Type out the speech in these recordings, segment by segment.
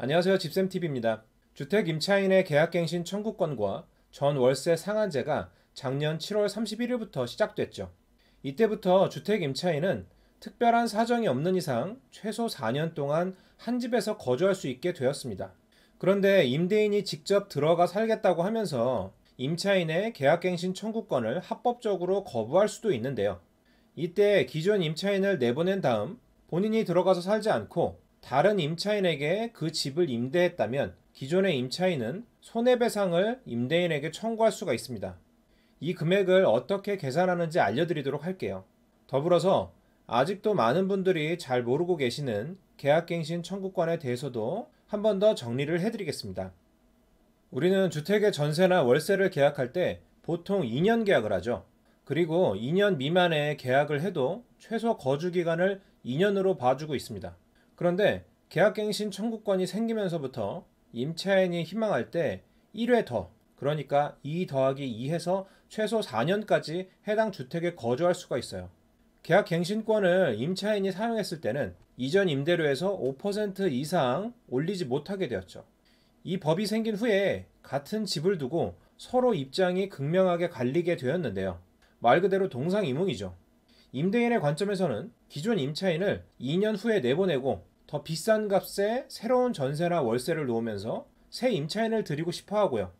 안녕하세요. 집쌤TV입니다. 주택 임차인의 계약갱신 청구권과 전 월세 상한제가 작년 7월 31일부터 시작됐죠. 이때부터 주택 임차인은 특별한 사정이 없는 이상 최소 4년 동안 한 집에서 거주할 수 있게 되었습니다. 그런데 임대인이 직접 들어가 살겠다고 하면서 임차인의 계약갱신 청구권을 합법적으로 거부할 수도 있는데요. 이때 기존 임차인을 내보낸 다음 본인이 들어가서 살지 않고 다른 임차인에게 그 집을 임대했다면 기존의 임차인은 손해배상을 임대인에게 청구할 수가 있습니다. 이 금액을 어떻게 계산하는지 알려드리도록 할게요. 더불어서 아직도 많은 분들이 잘 모르고 계시는 계약갱신 청구권에 대해서도 한 번 더 정리를 해드리겠습니다. 우리는 주택의 전세나 월세를 계약할 때 보통 2년 계약을 하죠. 그리고 2년 미만의 계약을 해도 최소 거주기간을 2년으로 봐주고 있습니다. 그런데 계약갱신 청구권이 생기면서부터 임차인이 희망할 때 1회 더 그러니까 2 더하기 2해서 최소 4년까지 해당 주택에 거주할 수가 있어요. 계약갱신권을 임차인이 사용했을 때는 이전 임대료에서 5% 이상 올리지 못하게 되었죠. 이 법이 생긴 후에 같은 집을 두고 서로 입장이 극명하게 갈리게 되었는데요. 말 그대로 동상이몽이죠. 임대인의 관점에서는 기존 임차인을 2년 후에 내보내고 더 비싼 값에 새로운 전세나 월세를 놓으면서 새 임차인을 드리고 싶어 하고요.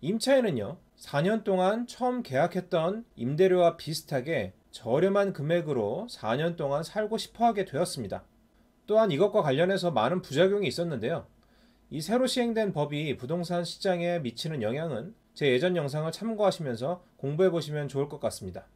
임차인은요, 4년 동안 처음 계약했던 임대료와 비슷하게 저렴한 금액으로 4년 동안 살고 싶어 하게 되었습니다. 또한 이것과 관련해서 많은 부작용이 있었는데요. 이 새로 시행된 법이 부동산 시장에 미치는 영향은 제 예전 영상을 참고하시면서 공부해 보시면 좋을 것 같습니다.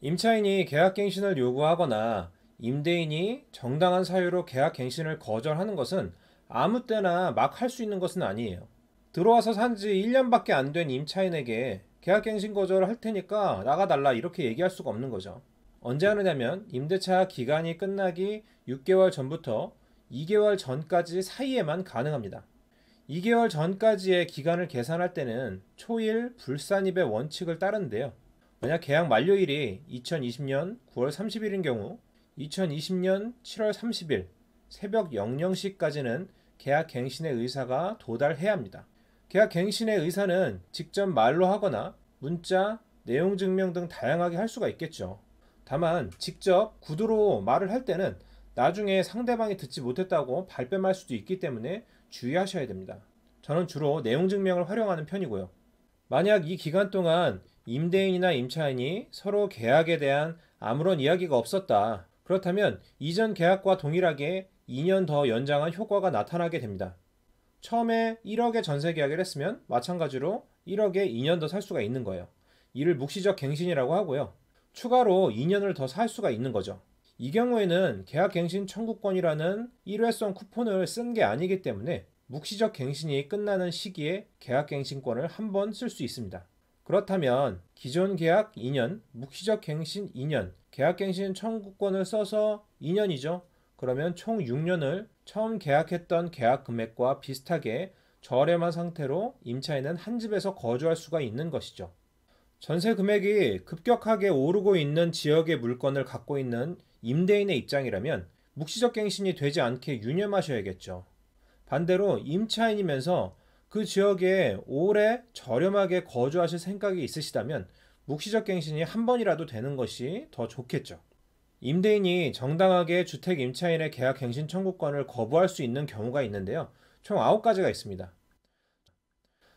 임차인이 계약갱신을 요구하거나 임대인이 정당한 사유로 계약 갱신을 거절하는 것은 아무 때나 막 할 수 있는 것은 아니에요. 들어와서 산지 1년밖에 안 된 임차인에게 계약 갱신 거절을 할 테니까 나가달라 이렇게 얘기할 수가 없는 거죠. 언제 하느냐면 임대차 기간이 끝나기 6개월 전부터 2개월 전까지 사이에만 가능합니다. 2개월 전까지의 기간을 계산할 때는 초일 불산입의 원칙을 따르는데요. 만약 계약 만료일이 2020년 9월 30일인 경우 2020년 7월 30일 새벽 00시까지는 계약 갱신의 의사가 도달해야 합니다. 계약 갱신의 의사는 직접 말로 하거나 문자, 내용 증명 등 다양하게 할 수가 있겠죠. 다만 직접 구두로 말을 할 때는 나중에 상대방이 듣지 못했다고 발뺌할 수도 있기 때문에 주의하셔야 됩니다. 저는 주로 내용 증명을 활용하는 편이고요. 만약 이 기간 동안 임대인이나 임차인이 서로 계약에 대한 아무런 이야기가 없었다. 그렇다면 이전 계약과 동일하게 2년 더 연장한 효과가 나타나게 됩니다. 처음에 1억에 전세 계약을 했으면 마찬가지로 1억에 2년 더 살 수가 있는 거예요. 이를 묵시적 갱신이라고 하고요. 추가로 2년을 더 살 수가 있는 거죠. 이 경우에는 계약갱신 청구권이라는 일회성 쿠폰을 쓴 게 아니기 때문에 묵시적 갱신이 끝나는 시기에 계약갱신권을 한번 쓸 수 있습니다. 그렇다면 기존 계약 2년, 묵시적 갱신 2년, 계약갱신 청구권을 써서 2년이죠. 그러면 총 6년을 처음 계약했던 계약 금액과 비슷하게 저렴한 상태로 임차인은 한 집에서 거주할 수가 있는 것이죠. 전세 금액이 급격하게 오르고 있는 지역의 물건을 갖고 있는 임대인의 입장이라면 묵시적 갱신이 되지 않게 유념하셔야겠죠. 반대로 임차인이면서 그 지역에 오래 저렴하게 거주하실 생각이 있으시다면 묵시적 갱신이 한 번이라도 되는 것이 더 좋겠죠. 임대인이 정당하게 주택 임차인의 계약 갱신 청구권을 거부할 수 있는 경우가 있는데요. 총 9가지가 있습니다.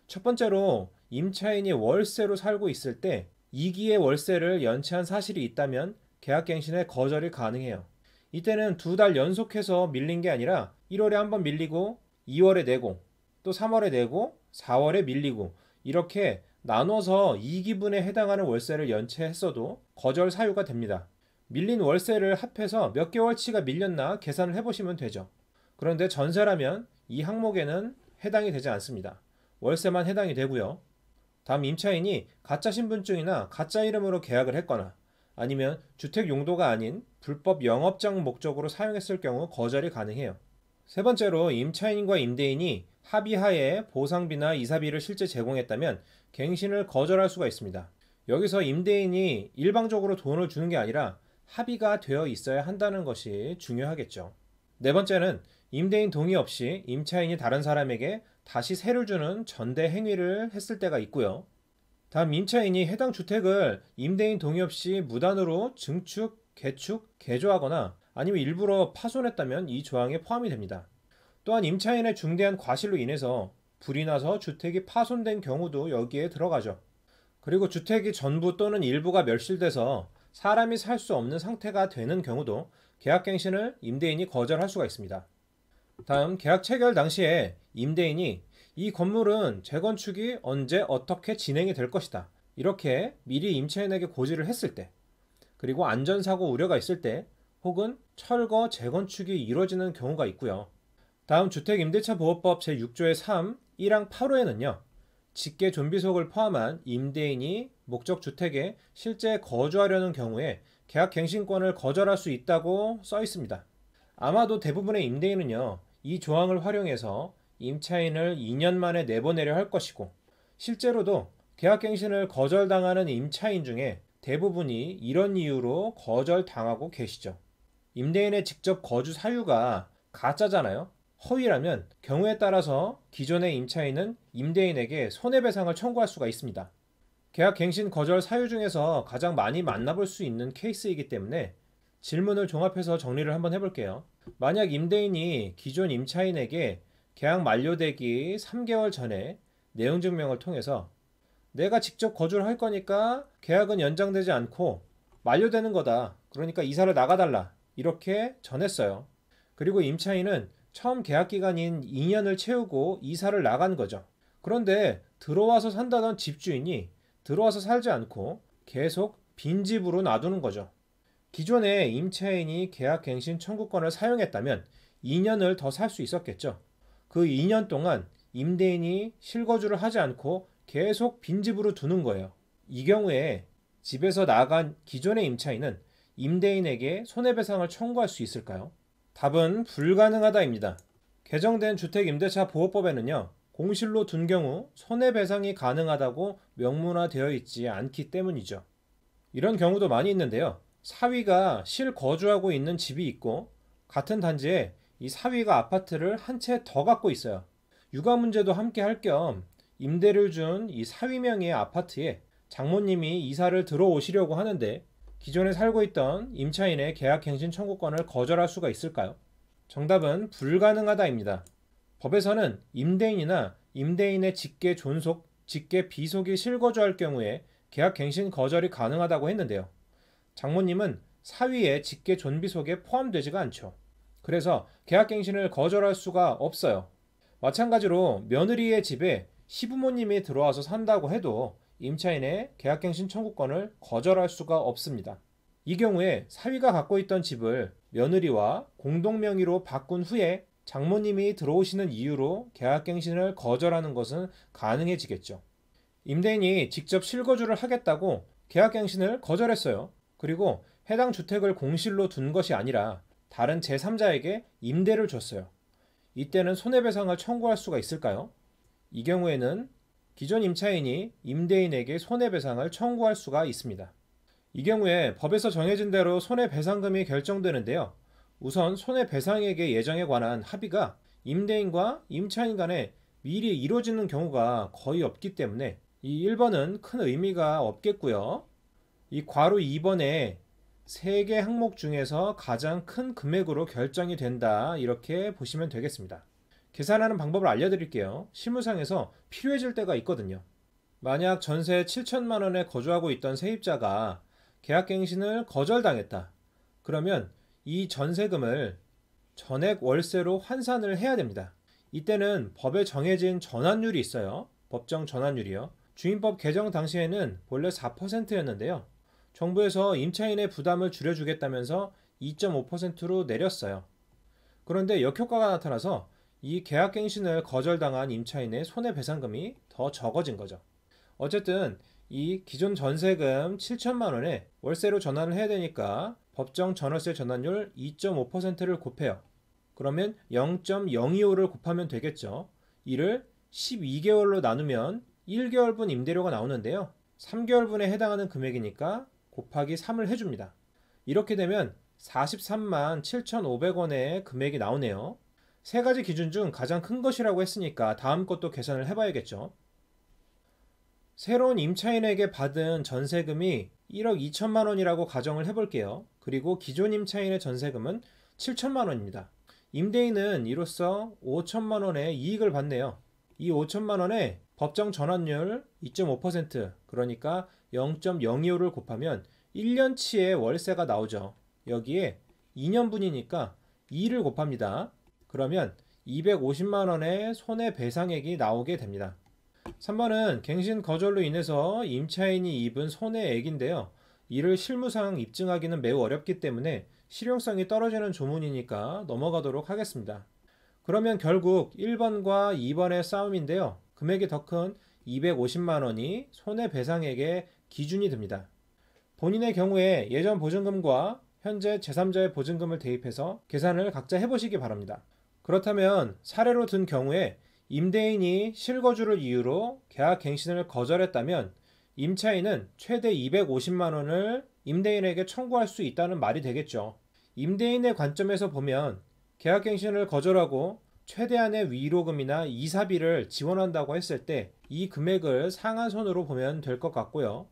첫 번째로 임차인이 월세로 살고 있을 때 2기의 월세를 연체한 사실이 있다면 계약 갱신의 거절이 가능해요. 이때는 두 달 연속해서 밀린 게 아니라 1월에 한 번 밀리고 2월에 내고 또 3월에 내고 4월에 밀리고 이렇게 나눠서 이기분에 해당하는 월세를 연체했어도 거절 사유가 됩니다. 밀린 월세를 합해서 몇 개월치가 밀렸나 계산을 해보시면 되죠. 그런데 전세라면 이 항목에는 해당이 되지 않습니다. 월세만 해당이 되고요. 다음 임차인이 가짜 신분증이나 가짜 이름으로 계약을 했거나 아니면 주택 용도가 아닌 불법 영업장 목적으로 사용했을 경우 거절이 가능해요. 세 번째로 임차인과 임대인이 합의하에 보상비나 이사비를 실제 제공했다면 갱신을 거절할 수가 있습니다. 여기서 임대인이 일방적으로 돈을 주는 게 아니라 합의가 되어 있어야 한다는 것이 중요하겠죠. 네 번째는 임대인 동의 없이 임차인이 다른 사람에게 다시 세를 주는 전대 행위를 했을 때가 있고요. 다음 임차인이 해당 주택을 임대인 동의 없이 무단으로 증축, 개축, 개조하거나 아니면 일부러 파손했다면 이 조항에 포함이 됩니다. 또한 임차인의 중대한 과실로 인해서 불이 나서 주택이 파손된 경우도 여기에 들어가죠. 그리고 주택이 전부 또는 일부가 멸실돼서 사람이 살 수 없는 상태가 되는 경우도 계약갱신을 임대인이 거절할 수가 있습니다. 다음 계약 체결 당시에 임대인이 이 건물은 재건축이 언제 어떻게 진행이 될 것이다. 이렇게 미리 임차인에게 고지를 했을 때, 그리고 안전사고 우려가 있을 때 혹은 철거 재건축이 이루어지는 경우가 있고요. 다음 주택임대차보호법 제6조의 3, 1항 8호에는요. 직계 존비속을 포함한 임대인이 목적 주택에 실제 거주하려는 경우에 계약 갱신권을 거절할 수 있다고 써 있습니다. 아마도 대부분의 임대인은요. 이 조항을 활용해서 임차인을 2년 만에 내보내려 할 것이고 실제로도 계약 갱신을 거절당하는 임차인 중에 대부분이 이런 이유로 거절당하고 계시죠. 임대인의 직접 거주 사유가 가짜잖아요. 허위라면 경우에 따라서 기존의 임차인은 임대인에게 손해배상을 청구할 수가 있습니다. 계약 갱신 거절 사유 중에서 가장 많이 만나볼 수 있는 케이스이기 때문에 질문을 종합해서 정리를 한번 해볼게요. 만약 임대인이 기존 임차인에게 계약 만료되기 3개월 전에 내용증명을 통해서 내가 직접 거주를 할 거니까 계약은 연장되지 않고 만료되는 거다. 그러니까 이사를 나가달라. 이렇게 전했어요. 그리고 임차인은 처음 계약 기간인 2년을 채우고 이사를 나간 거죠. 그런데 들어와서 산다던 집주인이 들어와서 살지 않고 계속 빈집으로 놔두는 거죠. 기존에 임차인이 계약갱신 청구권을 사용했다면 2년을 더 살 수 있었겠죠. 그 2년 동안 임대인이 실거주를 하지 않고 계속 빈집으로 두는 거예요. 이 경우에 집에서 나간 기존의 임차인은 임대인에게 손해배상을 청구할 수 있을까요? 답은 불가능하다입니다. 개정된 주택임대차 보호법에는요. 공실로 둔 경우 손해배상이 가능하다고 명문화되어 있지 않기 때문이죠. 이런 경우도 많이 있는데요. 사위가 실거주하고 있는 집이 있고 같은 단지에 이 사위가 아파트를 한 채 더 갖고 있어요. 육아 문제도 함께 할 겸 임대를 준 이 사위명의 아파트에 장모님이 이사를 들어오시려고 하는데 기존에 살고 있던 임차인의 계약갱신 청구권을 거절할 수가 있을까요? 정답은 불가능하다입니다. 법에서는 임대인이나 임대인의 직계 존속, 직계 비속이 실거주할 경우에 계약갱신 거절이 가능하다고 했는데요. 장모님은 사위의 직계 존비속에 포함되지가 않죠. 그래서 계약갱신을 거절할 수가 없어요. 마찬가지로 며느리의 집에 시부모님이 들어와서 산다고 해도 임차인의 계약갱신 청구권을 거절할 수가 없습니다. 이 경우에 사위가 갖고 있던 집을 며느리와 공동 명의로 바꾼 후에 장모님이 들어오시는 이유로 계약갱신을 거절하는 것은 가능해지겠죠. 임대인이 직접 실거주를 하겠다고 계약갱신을 거절했어요. 그리고 해당 주택을 공실로 둔 것이 아니라 다른 제3자에게 임대를 줬어요. 이때는 손해배상을 청구할 수가 있을까요? 이 경우에는 기존 임차인이 임대인에게 손해배상을 청구할 수가 있습니다. 이 경우에 법에서 정해진 대로 손해배상금이 결정되는데요. 우선 손해배상액의 예정에 관한 합의가 임대인과 임차인 간에 미리 이루어지는 경우가 거의 없기 때문에 이 1번은 큰 의미가 없겠고요. 이 괄호 2번에 3개 항목 중에서 가장 큰 금액으로 결정이 된다 이렇게 보시면 되겠습니다. 계산하는 방법을 알려드릴게요. 실무상에서 필요해질 때가 있거든요. 만약 전세 7천만 원에 거주하고 있던 세입자가 계약갱신을 거절당했다. 그러면 이 전세금을 전액 월세로 환산을 해야 됩니다. 이때는 법에 정해진 전환율이 있어요. 법정 전환율이요. 주임법 개정 당시에는 본래 4%였는데요. 정부에서 임차인의 부담을 줄여주겠다면서 2.5%로 내렸어요. 그런데 역효과가 나타나서 이 계약갱신을 거절당한 임차인의 손해배상금이 더 적어진 거죠. 어쨌든 이 기존 전세금 7천만 원에 월세로 전환을 해야 되니까 법정 전월세 전환율 2.5%를 곱해요. 그러면 0.025를 곱하면 되겠죠. 이를 12개월로 나누면 1개월분 임대료가 나오는데요. 3개월분에 해당하는 금액이니까 곱하기 3을 해줍니다. 이렇게 되면 43만 7,500원의 금액이 나오네요. 세 가지 기준 중 가장 큰 것이라고 했으니까 다음 것도 계산을 해봐야겠죠. 새로운 임차인에게 받은 전세금이 1억 2천만 원이라고 가정을 해볼게요. 그리고 기존 임차인의 전세금은 7천만 원입니다. 임대인은 이로써 5천만 원의 이익을 받네요. 이 5천만 원에 법정 전환율 2.5% 그러니까 0.025를 곱하면 1년치의 월세가 나오죠. 여기에 2년분이니까 2를 곱합니다. 그러면 250만 원의 손해배상액이 나오게 됩니다. 3번은 갱신 거절로 인해서 임차인이 입은 손해액인데요. 이를 실무상 입증하기는 매우 어렵기 때문에 실용성이 떨어지는 조문이니까 넘어가도록 하겠습니다. 그러면 결국 1번과 2번의 싸움인데요. 금액이 더 큰 250만 원이 손해배상액의 기준이 됩니다. 본인의 경우에 예전 보증금과 현재 제3자의 보증금을 대입해서 계산을 각자 해보시기 바랍니다. 그렇다면 사례로 든 경우에 임대인이 실거주를 이유로 계약 갱신을 거절했다면 임차인은 최대 250만 원을 임대인에게 청구할 수 있다는 말이 되겠죠. 임대인의 관점에서 보면 계약 갱신을 거절하고 최대한의 위로금이나 이사비를 지원한다고 했을 때 이 금액을 상한선으로 보면 될 것 같고요.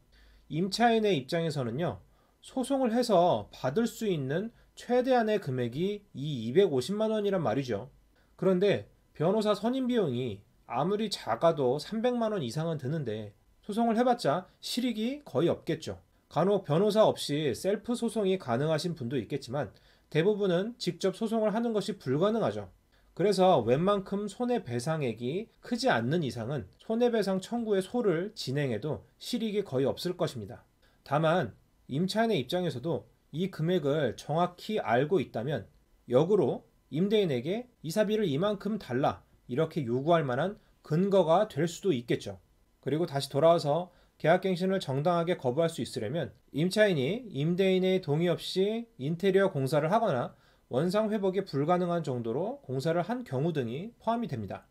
임차인의 입장에서는요. 소송을 해서 받을 수 있는 최대한의 금액이 이 250만 원이란 말이죠. 그런데 변호사 선임 비용이 아무리 작아도 300만 원 이상은 드는데 소송을 해봤자 실익이 거의 없겠죠. 간혹 변호사 없이 셀프 소송이 가능하신 분도 있겠지만 대부분은 직접 소송을 하는 것이 불가능하죠. 그래서 웬만큼 손해배상액이 크지 않는 이상은 손해배상 청구의 소를 진행해도 실익이 거의 없을 것입니다. 다만 임차인의 입장에서도 이 금액을 정확히 알고 있다면 역으로 임대인에게 이사비를 이만큼 달라 이렇게 요구할 만한 근거가 될 수도 있겠죠. 그리고 다시 돌아와서 계약갱신을 정당하게 거부할 수 있으려면 임차인이 임대인의 동의 없이 인테리어 공사를 하거나 원상 회복이 불가능한 정도로 공사를 한 경우 등이 포함이 됩니다.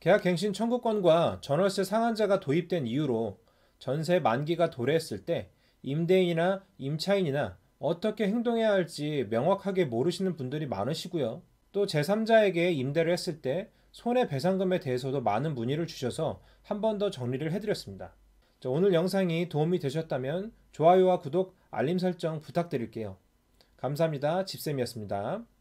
계약갱신 청구권과 전월세 상한제가 도입된 이후로 전세 만기가 도래했을 때 임대인이나 임차인이나 어떻게 행동해야 할지 명확하게 모르시는 분들이 많으시고요. 또 제3자에게 임대를 했을 때 손해배상금에 대해서도 많은 문의를 주셔서 한 번 더 정리를 해드렸습니다. 오늘 영상이 도움이 되셨다면 좋아요와 구독, 알림 설정 부탁드릴게요. 감사합니다. 집쌤이었습니다.